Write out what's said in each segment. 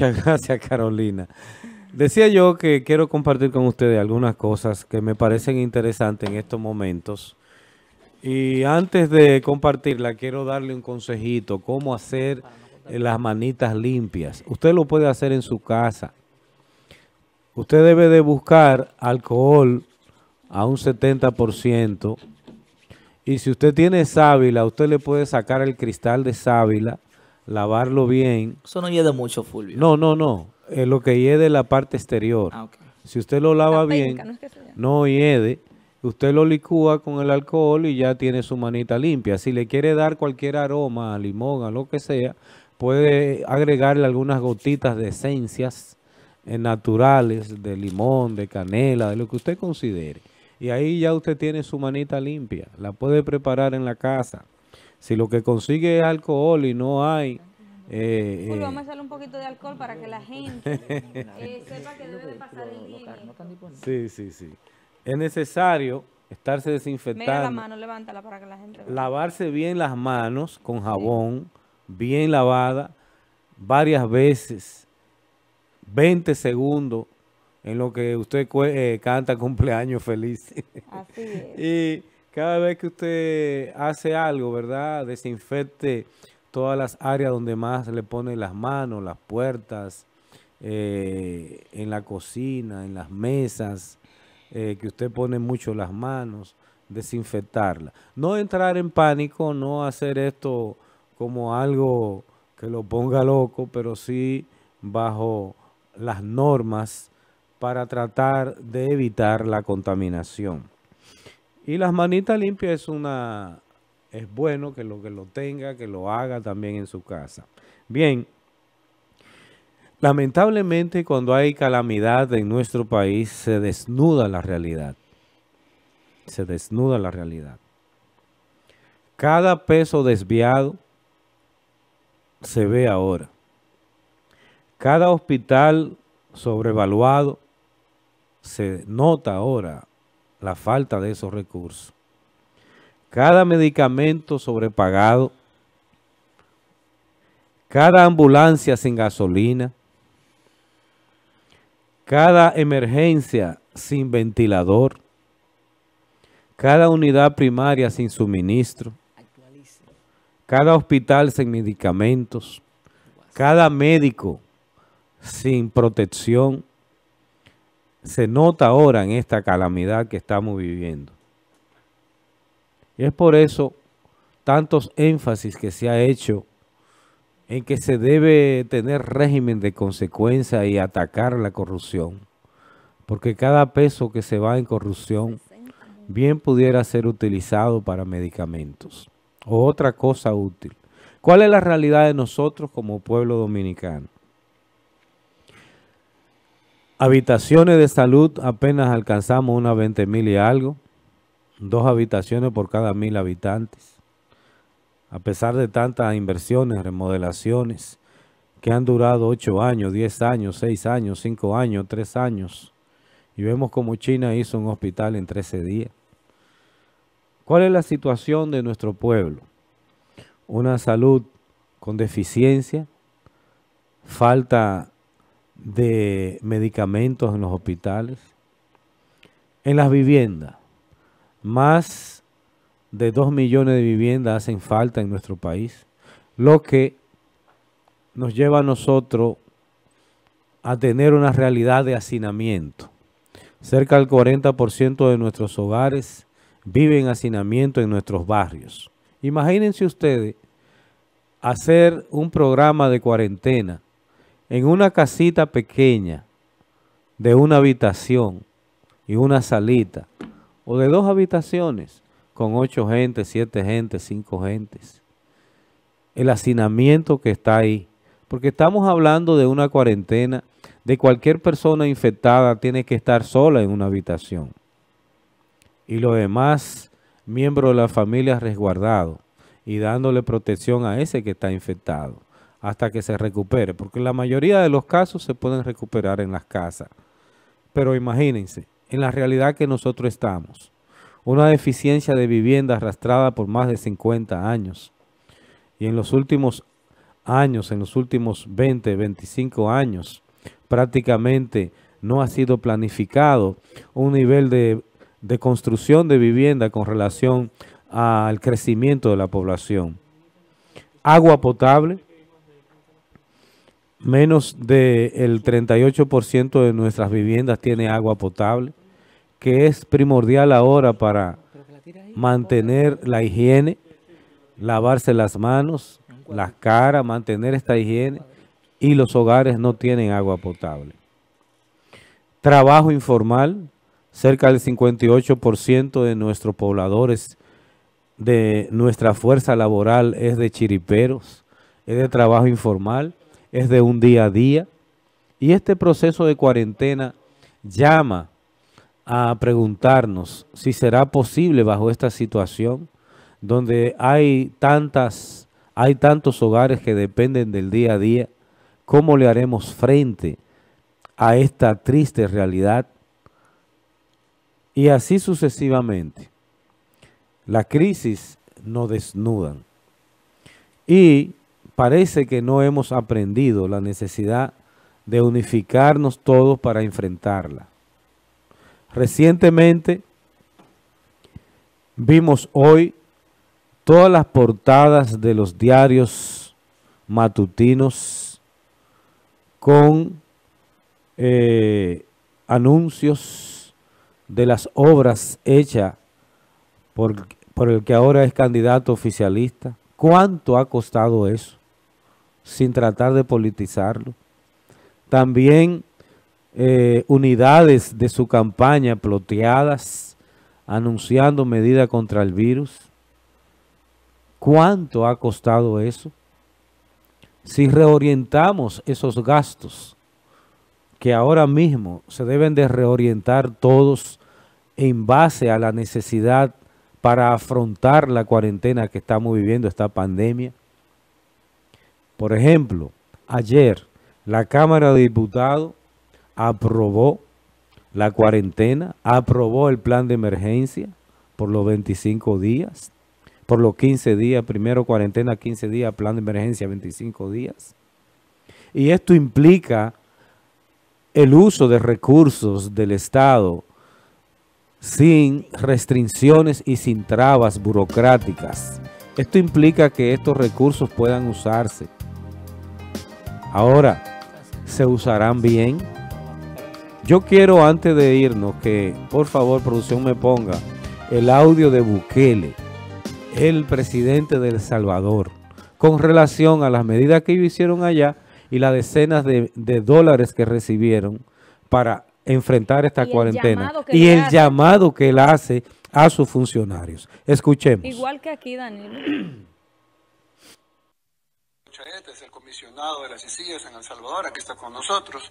Muchas gracias, Carolina. Decía yo que quiero compartir con ustedes algunas cosas que me parecen interesantes en estos momentos. Y antes de compartirla, quiero darle un consejito, cómo hacer eh, las manitas limpias. Usted lo puede hacer en su casa. Usted debe de buscar alcohol a un 70%. Y si usted tiene sábila, usted le puede sacar el cristal de sábila lavarlo bien. Eso no hiede mucho, Fulvio. No, no, no. Es lo que hiede es la parte exterior. Ah, si usted lo lava bien, no, hiede. Usted lo licúa con el alcohol y ya tiene su manita limpia. Si le quiere dar cualquier aroma, limón, a lo que sea, puede agregarle algunas gotitas de esencias eh, naturales, de limón, de canela, de lo que usted considere. Y ahí ya usted tiene su manita limpia. La puede preparar en la casa. Si lo que consigue es alcohol y no hay... Eh, eh vamos a hacerle un poquito de alcohol para que la gente eh, sepa que debe de pasar el Sí, sí, sí. Es necesario estarse desinfectando. Mira la mano, levántala para que la gente Lavarse bien las manos con jabón, bien lavada, varias veces, 20 segundos en lo que usted eh, canta cumpleaños feliz. Así es. y cada vez que usted hace algo, ¿verdad? Desinfecte todas las áreas donde más le pone las manos, las puertas, eh, en la cocina, en las mesas, eh, que usted pone mucho las manos, desinfectarla. No entrar en pánico, no hacer esto como algo que lo ponga loco, pero sí bajo las normas para tratar de evitar la contaminación. Y las manitas limpias es una es bueno que lo que lo tenga, que lo haga también en su casa. Bien. Lamentablemente cuando hay calamidad en nuestro país se desnuda la realidad. Se desnuda la realidad. Cada peso desviado se ve ahora. Cada hospital sobrevaluado se nota ahora la falta de esos recursos. Cada medicamento sobrepagado, cada ambulancia sin gasolina, cada emergencia sin ventilador, cada unidad primaria sin suministro, cada hospital sin medicamentos, cada médico sin protección, se nota ahora en esta calamidad que estamos viviendo. Y es por eso tantos énfasis que se ha hecho en que se debe tener régimen de consecuencia y atacar la corrupción, porque cada peso que se va en corrupción bien pudiera ser utilizado para medicamentos o otra cosa útil. ¿Cuál es la realidad de nosotros como pueblo dominicano? Habitaciones de salud apenas alcanzamos unas 20 mil y algo. Dos habitaciones por cada mil habitantes. A pesar de tantas inversiones, remodelaciones que han durado 8 años, 10 años, 6 años, 5 años, 3 años. Y vemos como China hizo un hospital en 13 días. ¿Cuál es la situación de nuestro pueblo? Una salud con deficiencia, falta de medicamentos en los hospitales, en las viviendas. Más de 2 millones de viviendas hacen falta en nuestro país, lo que nos lleva a nosotros a tener una realidad de hacinamiento. Cerca del 40% de nuestros hogares viven en hacinamiento en nuestros barrios. Imagínense ustedes hacer un programa de cuarentena en una casita pequeña de una habitación y una salita, o de dos habitaciones con ocho gentes, siete gentes, cinco gentes, el hacinamiento que está ahí, porque estamos hablando de una cuarentena, de cualquier persona infectada tiene que estar sola en una habitación y los demás miembros de la familia resguardados y dándole protección a ese que está infectado hasta que se recupere, porque la mayoría de los casos se pueden recuperar en las casas. Pero imagínense, en la realidad que nosotros estamos, una deficiencia de vivienda arrastrada por más de 50 años. Y en los últimos años, en los últimos 20, 25 años, prácticamente no ha sido planificado un nivel de, de construcción de vivienda con relación al crecimiento de la población. Agua potable, Menos del 38% de nuestras viviendas tiene agua potable, que es primordial ahora para mantener la higiene, lavarse las manos, las caras, mantener esta higiene y los hogares no tienen agua potable. Trabajo informal, cerca del 58% de nuestros pobladores de nuestra fuerza laboral es de chiriperos, es de trabajo informal es de un día a día. Y este proceso de cuarentena llama a preguntarnos si será posible bajo esta situación donde hay tantas hay tantos hogares que dependen del día a día, ¿cómo le haremos frente a esta triste realidad? Y así sucesivamente. La crisis nos desnudan. Y parece que no hemos aprendido la necesidad de unificarnos todos para enfrentarla. Recientemente vimos hoy todas las portadas de los diarios matutinos con eh, anuncios de las obras hechas por el que ahora es candidato oficialista. ¿Cuánto ha costado eso? sin tratar de politizarlo. También eh, unidades de su campaña ploteadas, anunciando medidas contra el virus. ¿Cuánto ha costado eso? Si reorientamos esos gastos, que ahora mismo se deben de reorientar todos en base a la necesidad para afrontar la cuarentena que estamos viviendo, esta pandemia, por ejemplo, ayer la Cámara de Diputados aprobó la cuarentena, aprobó el plan de emergencia por los 25 días, por los 15 días, primero cuarentena, 15 días, plan de emergencia, 25 días. Y esto implica el uso de recursos del Estado sin restricciones y sin trabas burocráticas. Esto implica que estos recursos puedan usarse Ahora, ¿se usarán bien? Yo quiero antes de irnos que por favor producción me ponga el audio de Bukele, el presidente de El Salvador, con relación a las medidas que ellos hicieron allá y las decenas de, dólares que recibieron para enfrentar esta cuarentena y el llamado que él hace a sus funcionarios. Escuchemos. Igual que aquí, Daniel es el comisionado de las islas en El Salvador, aquí está con nosotros.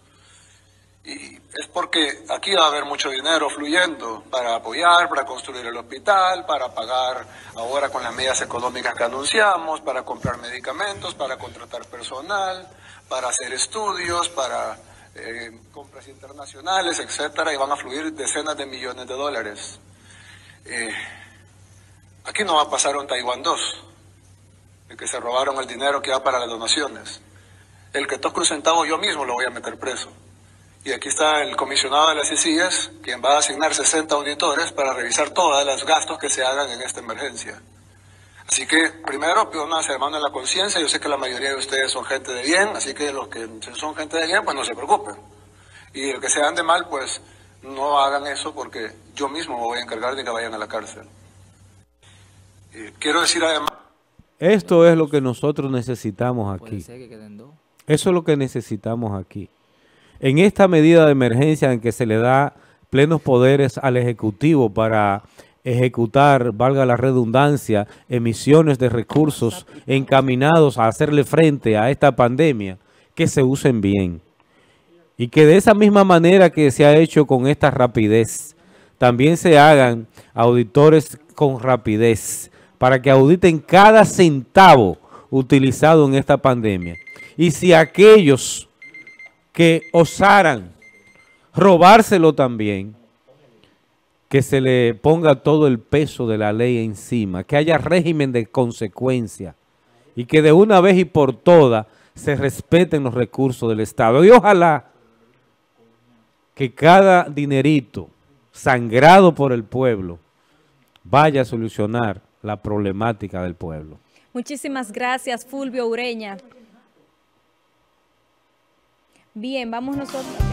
Y es porque aquí va a haber mucho dinero fluyendo para apoyar, para construir el hospital, para pagar ahora con las medidas económicas que anunciamos, para comprar medicamentos, para contratar personal, para hacer estudios, para eh, compras internacionales, etcétera, y van a fluir decenas de millones de dólares. Eh, aquí no va a pasar un Taiwán 2 que se robaron el dinero que va para las donaciones. El que toque un centavo yo mismo lo voy a meter preso. Y aquí está el comisionado de las ICIES, quien va a asignar 60 auditores para revisar todos los gastos que se hagan en esta emergencia. Así que, primero, pido pues, una semana en la conciencia. Yo sé que la mayoría de ustedes son gente de bien, así que los que son gente de bien, pues no se preocupen. Y el que sean de mal, pues no hagan eso porque yo mismo me voy a encargar de que vayan a la cárcel. Eh, quiero decir además... Esto es lo que nosotros necesitamos aquí. Eso es lo que necesitamos aquí. En esta medida de emergencia en que se le da plenos poderes al Ejecutivo para ejecutar, valga la redundancia, emisiones de recursos encaminados a hacerle frente a esta pandemia, que se usen bien. Y que de esa misma manera que se ha hecho con esta rapidez, también se hagan auditores con rapidez para que auditen cada centavo utilizado en esta pandemia. Y si aquellos que osaran robárselo también, que se le ponga todo el peso de la ley encima, que haya régimen de consecuencia y que de una vez y por todas se respeten los recursos del Estado. Y ojalá que cada dinerito sangrado por el pueblo vaya a solucionar la problemática del pueblo. Muchísimas gracias, Fulvio Ureña. Bien, vamos nosotros.